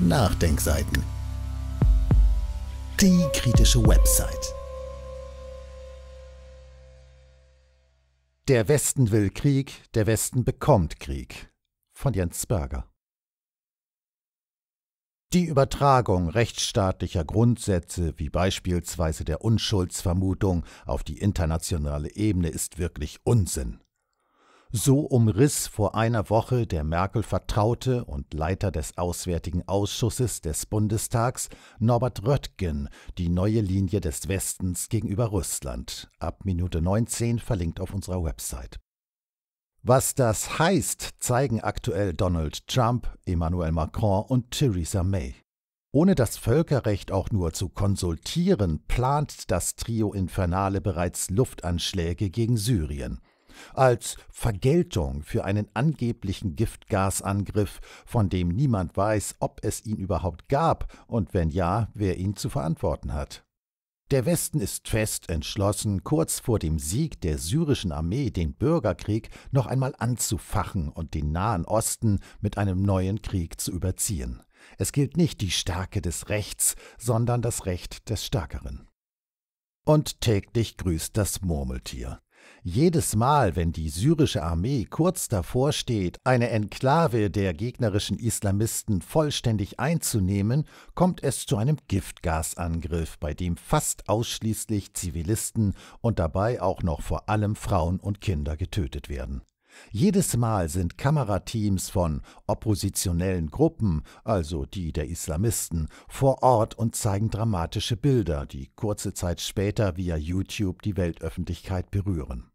Nachdenkseiten. Die kritische Website. Der Westen will Krieg, der Westen bekommt Krieg. Von Jens Berger. Die Übertragung rechtsstaatlicher Grundsätze wie beispielsweise der Unschuldsvermutung auf die internationale Ebene ist wirklich Unsinn. So umriss vor einer Woche der Merkel-Vertraute und Leiter des Auswärtigen Ausschusses des Bundestags Norbert Röttgen die neue Linie des Westens gegenüber Russland. Ab Minute 19 verlinkt auf unserer Website. Was das heißt, zeigen aktuell Donald Trump, Emmanuel Macron und Theresa May. Ohne das Völkerrecht auch nur zu konsultieren, plant das Trio Infernale bereits Luftanschläge gegen Syrien. Als Vergeltung für einen angeblichen Giftgasangriff, von dem niemand weiß, ob es ihn überhaupt gab und wenn ja, wer ihn zu verantworten hat. Der Westen ist fest entschlossen, kurz vor dem Sieg der syrischen Armee den Bürgerkrieg noch einmal anzufachen und den Nahen Osten mit einem neuen Krieg zu überziehen. Es gilt nicht die Stärke des Rechts, sondern das Recht des Stärkeren. Und täglich grüßt das Murmeltier. Jedes Mal, wenn die syrische Armee kurz davor steht, eine Enklave der gegnerischen Islamisten vollständig einzunehmen, kommt es zu einem Giftgasangriff, bei dem fast ausschließlich Zivilisten und dabei auch noch vor allem Frauen und Kinder getötet werden. Jedes Mal sind Kamerateams von oppositionellen Gruppen, also die der Islamisten, vor Ort und zeigen dramatische Bilder, die kurze Zeit später via YouTube die Weltöffentlichkeit berühren.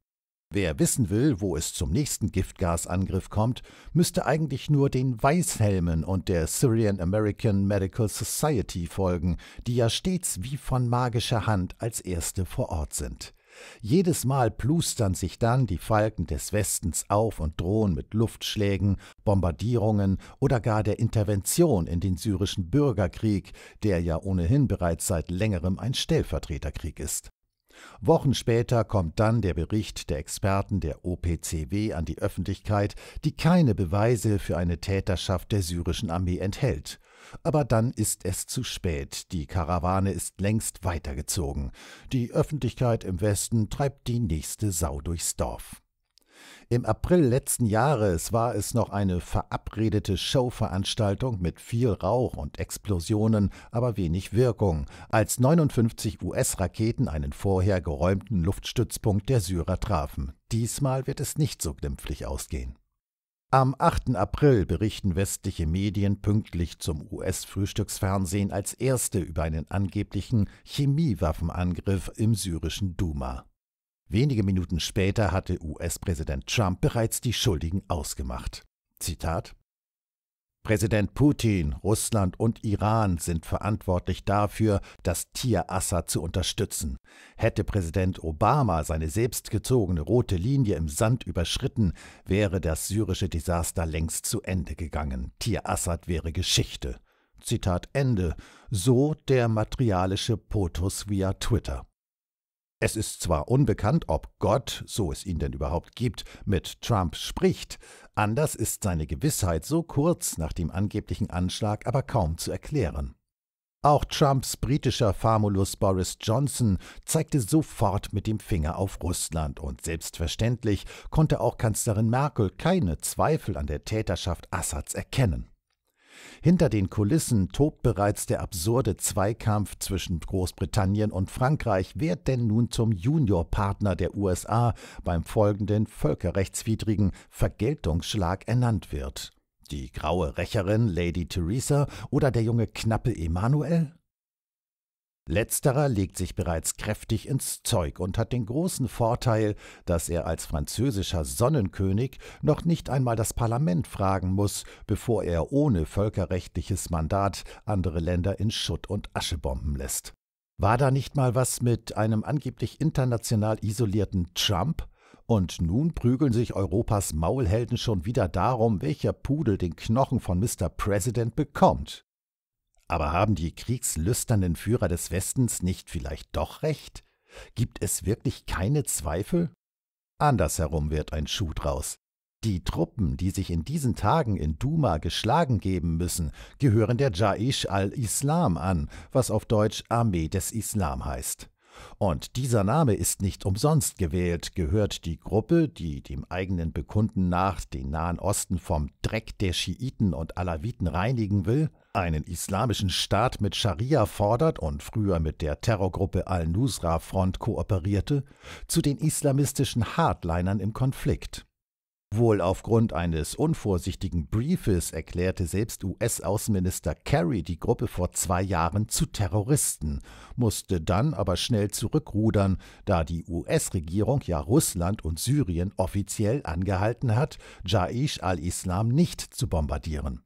Wer wissen will, wo es zum nächsten Giftgasangriff kommt, müsste eigentlich nur den Weißhelmen und der Syrian American Medical Society folgen, die ja stets wie von magischer Hand als erste vor Ort sind. Jedes Mal plustern sich dann die Falken des Westens auf und drohen mit Luftschlägen, Bombardierungen oder gar der Intervention in den syrischen Bürgerkrieg, der ja ohnehin bereits seit längerem ein Stellvertreterkrieg ist. Wochen später kommt dann der Bericht der Experten der OPCW an die Öffentlichkeit, die keine Beweise für eine Täterschaft der syrischen Armee enthält. Aber dann ist es zu spät, die Karawane ist längst weitergezogen, die Öffentlichkeit im Westen treibt die nächste Sau durchs Dorf. Im April letzten Jahres war es noch eine verabredete Showveranstaltung mit viel Rauch und Explosionen, aber wenig Wirkung, als 59 US-Raketen einen vorher geräumten Luftstützpunkt der Syrer trafen. Diesmal wird es nicht so glimpflich ausgehen. Am 8. April berichten westliche Medien pünktlich zum US-Frühstücksfernsehen als erste über einen angeblichen Chemiewaffenangriff im syrischen Duma. Wenige Minuten später hatte US-Präsident Trump bereits die Schuldigen ausgemacht. Zitat Präsident Putin, Russland und Iran sind verantwortlich dafür, das Tier Assad zu unterstützen. Hätte Präsident Obama seine selbstgezogene rote Linie im Sand überschritten, wäre das syrische Desaster längst zu Ende gegangen. Tier Assad wäre Geschichte. Zitat Ende. So der materialische Potus via Twitter. Es ist zwar unbekannt, ob Gott, so es ihn denn überhaupt gibt, mit Trump spricht, anders ist seine Gewissheit so kurz nach dem angeblichen Anschlag aber kaum zu erklären. Auch Trumps britischer Famulus Boris Johnson zeigte sofort mit dem Finger auf Russland und selbstverständlich konnte auch Kanzlerin Merkel keine Zweifel an der Täterschaft Assads erkennen. Hinter den Kulissen tobt bereits der absurde Zweikampf zwischen Großbritannien und Frankreich, wer denn nun zum Juniorpartner der USA beim folgenden völkerrechtswidrigen Vergeltungsschlag ernannt wird. Die graue Rächerin Lady Theresa oder der junge Knappe Emanuel? Letzterer legt sich bereits kräftig ins Zeug und hat den großen Vorteil, dass er als französischer Sonnenkönig noch nicht einmal das Parlament fragen muss, bevor er ohne völkerrechtliches Mandat andere Länder in Schutt und Asche bomben lässt. War da nicht mal was mit einem angeblich international isolierten Trump? Und nun prügeln sich Europas Maulhelden schon wieder darum, welcher Pudel den Knochen von Mr. President bekommt. Aber haben die kriegslüsternen Führer des Westens nicht vielleicht doch recht? Gibt es wirklich keine Zweifel? Andersherum wird ein Schuh draus. Die Truppen, die sich in diesen Tagen in Duma geschlagen geben müssen, gehören der Jaish al-Islam an, was auf Deutsch Armee des Islam heißt. Und dieser Name ist nicht umsonst gewählt, gehört die Gruppe, die dem eigenen Bekunden nach den Nahen Osten vom Dreck der Schiiten und Alawiten reinigen will, einen islamischen Staat mit Scharia fordert und früher mit der Terrorgruppe Al-Nusra-Front kooperierte, zu den islamistischen Hardlinern im Konflikt. Wohl aufgrund eines unvorsichtigen Briefes erklärte selbst US-Außenminister Kerry die Gruppe vor zwei Jahren zu Terroristen, musste dann aber schnell zurückrudern, da die US-Regierung ja Russland und Syrien offiziell angehalten hat, Jaish al-Islam nicht zu bombardieren.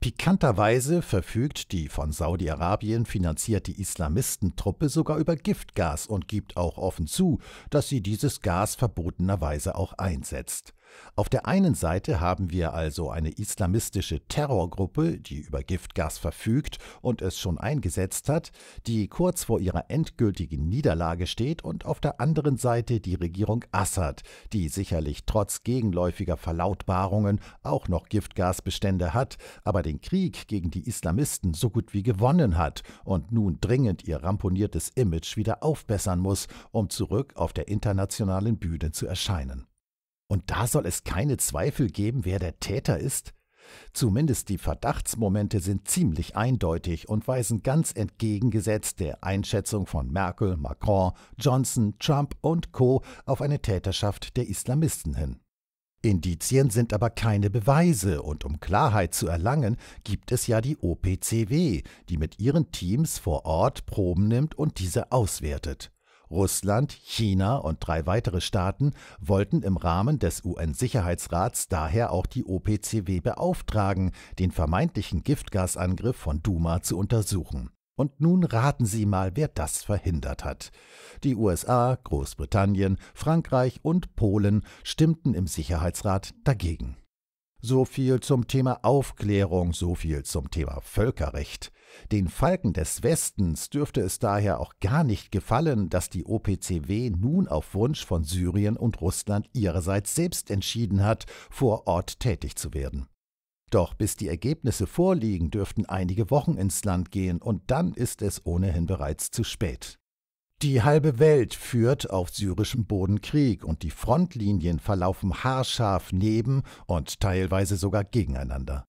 Pikanterweise verfügt die von Saudi-Arabien finanzierte Islamistentruppe sogar über Giftgas und gibt auch offen zu, dass sie dieses Gas verbotenerweise auch einsetzt. Auf der einen Seite haben wir also eine islamistische Terrorgruppe, die über Giftgas verfügt und es schon eingesetzt hat, die kurz vor ihrer endgültigen Niederlage steht und auf der anderen Seite die Regierung Assad, die sicherlich trotz gegenläufiger Verlautbarungen auch noch Giftgasbestände hat, aber den Krieg gegen die Islamisten so gut wie gewonnen hat und nun dringend ihr ramponiertes Image wieder aufbessern muss, um zurück auf der internationalen Bühne zu erscheinen. Und da soll es keine Zweifel geben, wer der Täter ist? Zumindest die Verdachtsmomente sind ziemlich eindeutig und weisen ganz entgegengesetzt der Einschätzung von Merkel, Macron, Johnson, Trump und Co. auf eine Täterschaft der Islamisten hin. Indizien sind aber keine Beweise und um Klarheit zu erlangen, gibt es ja die OPCW, die mit ihren Teams vor Ort Proben nimmt und diese auswertet. Russland, China und drei weitere Staaten wollten im Rahmen des UN-Sicherheitsrats daher auch die OPCW beauftragen, den vermeintlichen Giftgasangriff von Duma zu untersuchen. Und nun raten Sie mal, wer das verhindert hat. Die USA, Großbritannien, Frankreich und Polen stimmten im Sicherheitsrat dagegen. So viel zum Thema Aufklärung, so viel zum Thema Völkerrecht. Den Falken des Westens dürfte es daher auch gar nicht gefallen, dass die OPCW nun auf Wunsch von Syrien und Russland ihrerseits selbst entschieden hat, vor Ort tätig zu werden. Doch bis die Ergebnisse vorliegen, dürften einige Wochen ins Land gehen und dann ist es ohnehin bereits zu spät. Die halbe Welt führt auf syrischem Boden Krieg und die Frontlinien verlaufen haarscharf neben und teilweise sogar gegeneinander.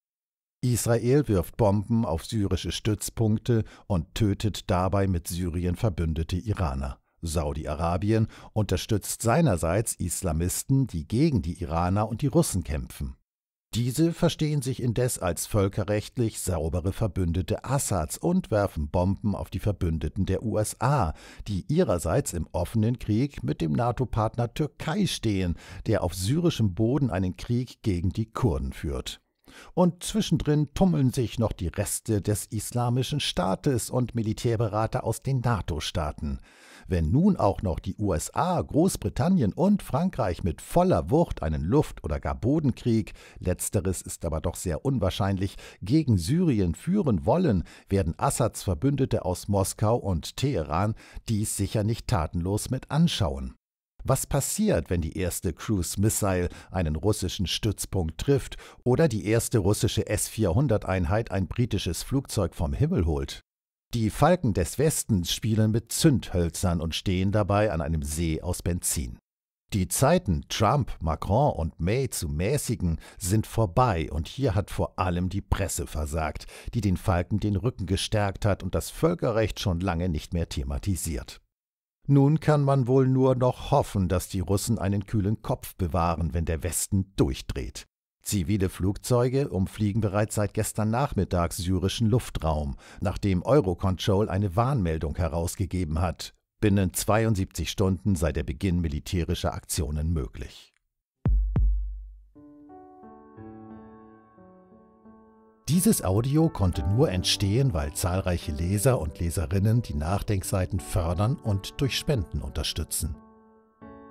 Israel wirft Bomben auf syrische Stützpunkte und tötet dabei mit Syrien verbündete Iraner. Saudi-Arabien unterstützt seinerseits Islamisten, die gegen die Iraner und die Russen kämpfen. Diese verstehen sich indes als völkerrechtlich saubere Verbündete Assads und werfen Bomben auf die Verbündeten der USA, die ihrerseits im offenen Krieg mit dem NATO-Partner Türkei stehen, der auf syrischem Boden einen Krieg gegen die Kurden führt. Und zwischendrin tummeln sich noch die Reste des Islamischen Staates und Militärberater aus den NATO-Staaten. Wenn nun auch noch die USA, Großbritannien und Frankreich mit voller Wucht einen Luft- oder gar Bodenkrieg, letzteres ist aber doch sehr unwahrscheinlich, gegen Syrien führen wollen, werden Assads Verbündete aus Moskau und Teheran dies sicher nicht tatenlos mit anschauen. Was passiert, wenn die erste Cruise Missile einen russischen Stützpunkt trifft oder die erste russische S-400-Einheit ein britisches Flugzeug vom Himmel holt? Die Falken des Westens spielen mit Zündhölzern und stehen dabei an einem See aus Benzin. Die Zeiten, Trump, Macron und May zu mäßigen, sind vorbei und hier hat vor allem die Presse versagt, die den Falken den Rücken gestärkt hat und das Völkerrecht schon lange nicht mehr thematisiert. Nun kann man wohl nur noch hoffen, dass die Russen einen kühlen Kopf bewahren, wenn der Westen durchdreht. Zivile Flugzeuge umfliegen bereits seit gestern Nachmittag syrischen Luftraum, nachdem Eurocontrol eine Warnmeldung herausgegeben hat. Binnen 72 Stunden sei der Beginn militärischer Aktionen möglich. Dieses Audio konnte nur entstehen, weil zahlreiche Leser und Leserinnen die Nachdenkseiten fördern und durch Spenden unterstützen.